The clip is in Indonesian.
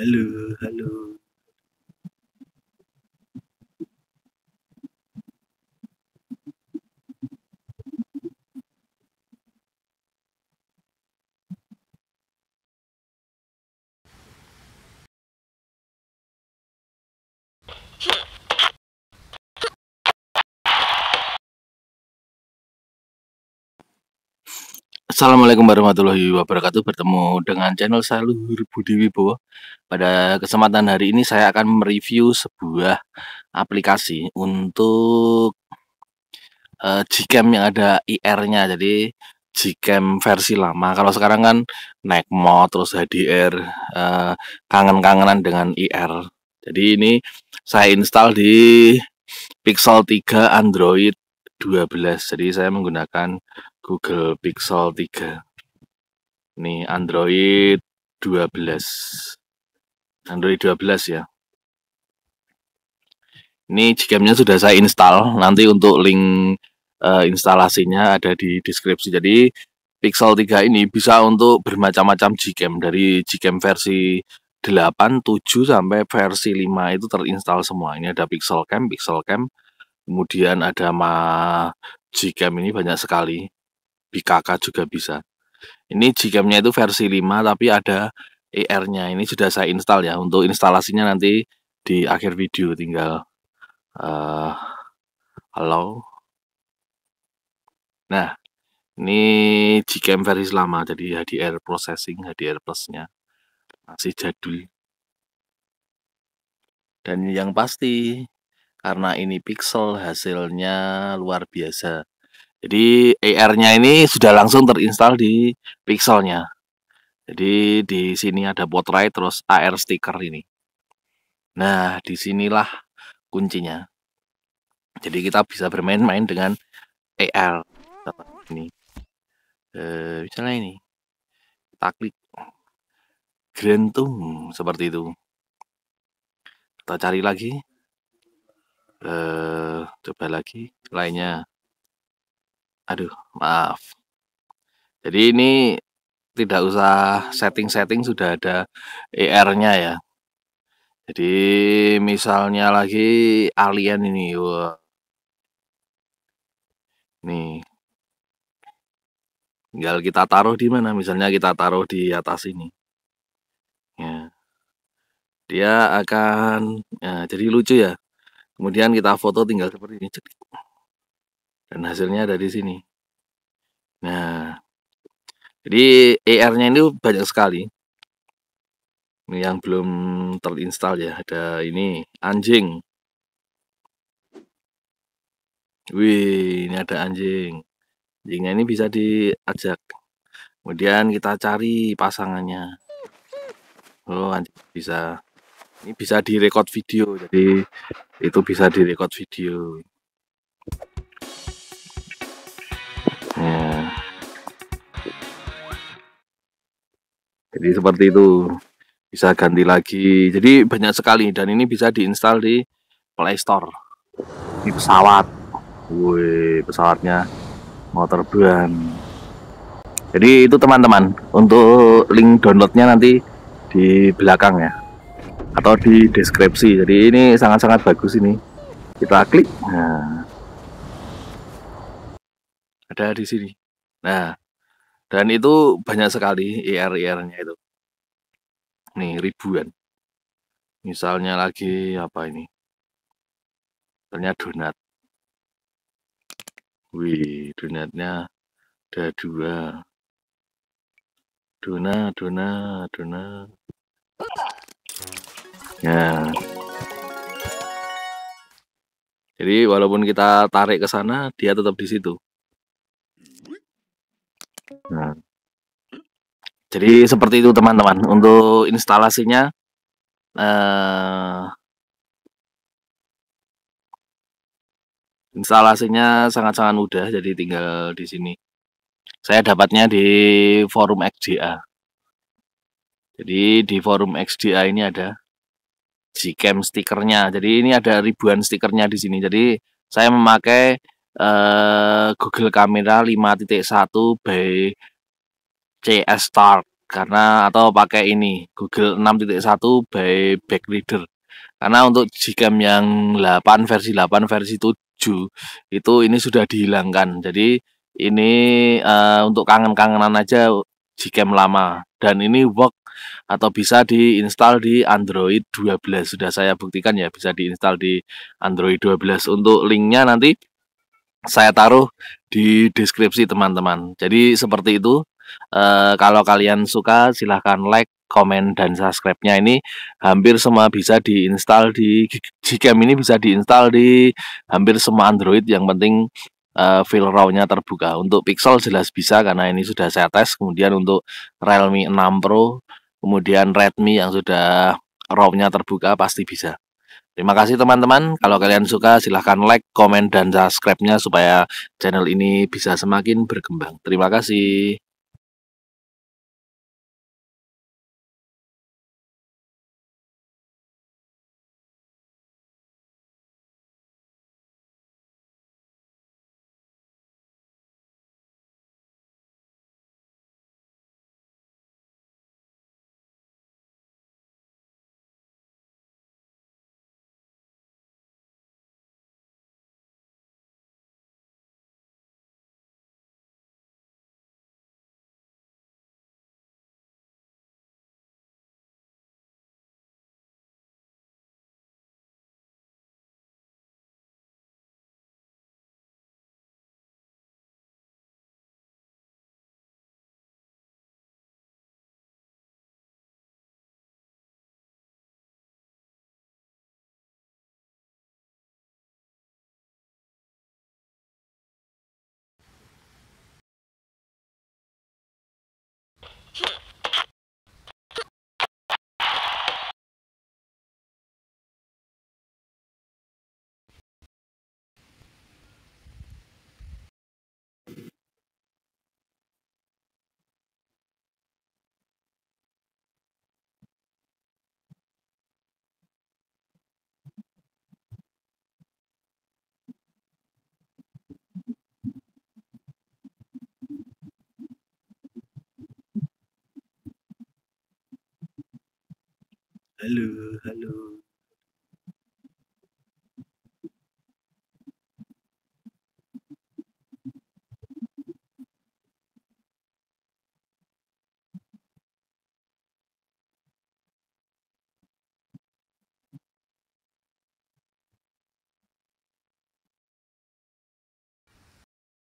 hello, hello. Assalamualaikum warahmatullahi wabarakatuh Bertemu dengan channel saya Luhur Budi Wibowo Pada kesempatan hari ini saya akan mereview sebuah aplikasi Untuk uh, Gcam yang ada IR-nya Jadi Gcam versi lama Kalau sekarang kan naik mod terus HDR uh, eh, Kangen-kangenan dengan IR Jadi ini saya install di Pixel 3 Android 12 Jadi saya menggunakan Google Pixel 3 ini Android 12 Android 12 ya ini Gcamnya sudah saya install nanti untuk link uh, instalasinya ada di deskripsi jadi Pixel 3 ini bisa untuk bermacam-macam Gcam dari Gcam versi 8, 7 sampai versi 5 itu terinstall semua ini ada Pixel Cam, Pixel Cam kemudian ada Ma Gcam ini banyak sekali BKK juga bisa. Ini Gcam-nya itu versi 5 tapi ada ER-nya. Ini sudah saya install ya. Untuk instalasinya nanti di akhir video tinggal uh, halo. Nah, ini Gcam versi lama jadi HDR processing, HDR plus-nya masih jadul. Dan yang pasti karena ini pixel hasilnya luar biasa jadi AR-nya ini sudah langsung terinstal di pixelnya. Jadi di sini ada portrait terus AR stiker ini. Nah, disinilah kuncinya. Jadi kita bisa bermain-main dengan AR ini. E, misalnya ini, kita klik tomb seperti itu. Kita cari lagi, e, coba lagi lainnya. Aduh, maaf. Jadi ini tidak usah setting-setting sudah ada ER-nya ya. Jadi misalnya lagi alien ini. Wah. Nih. Tinggal kita taruh di mana? Misalnya kita taruh di atas ini. Ya. Dia akan ya, jadi lucu ya. Kemudian kita foto tinggal seperti ini. Dan hasilnya ada di sini. Nah, jadi ar nya ini banyak sekali. Ini yang belum terinstall ya. Ada ini anjing. Wih, ini ada anjing. Anjingnya ini bisa diajak. Kemudian kita cari pasangannya. Oh, anjing bisa. Ini bisa direkod video. Jadi itu bisa direkod video. jadi seperti itu bisa ganti lagi jadi banyak sekali dan ini bisa diinstal di Play Store ini pesawat wih pesawatnya mau terbang jadi itu teman-teman untuk link downloadnya nanti di belakang ya atau di deskripsi jadi ini sangat-sangat bagus ini kita klik nah ada di sini nah dan itu banyak sekali IR-IR-nya itu. Nih, ribuan. Misalnya lagi apa ini? Ternyata donat. Wih, donatnya ada dua. Donat, donat, donat. Ya. Jadi walaupun kita tarik ke sana, dia tetap di situ. Nah. jadi seperti itu teman-teman untuk instalasinya. uh, instalasinya sangat-sangat mudah, jadi tinggal di sini. Saya dapatnya di forum XDA. Jadi di forum XDA ini ada Gcam stikernya. Jadi ini ada ribuan stikernya di sini. Jadi saya memakai uh, Google Camera 5.1 by CS Start karena atau pakai ini Google 6.1 by Backreader karena untuk Gcam yang 8 versi 8 versi 7 itu ini sudah dihilangkan jadi ini uh, untuk kangen-kangenan aja Gcam lama dan ini work atau bisa diinstal di Android 12 sudah saya buktikan ya bisa diinstal di Android 12 untuk linknya nanti saya taruh di deskripsi teman-teman. Jadi seperti itu. E, kalau kalian suka silahkan like, komen dan subscribe-nya ini hampir semua bisa diinstal di Gcam ini bisa diinstal di hampir semua Android yang penting e, file RAW-nya terbuka. Untuk Pixel jelas bisa karena ini sudah saya tes. Kemudian untuk Realme 6 Pro, kemudian Redmi yang sudah RAW-nya terbuka pasti bisa. Terima kasih teman-teman. Kalau kalian suka silahkan like, komen, dan subscribe-nya supaya channel ini bisa semakin berkembang. Terima kasih. hello, hello.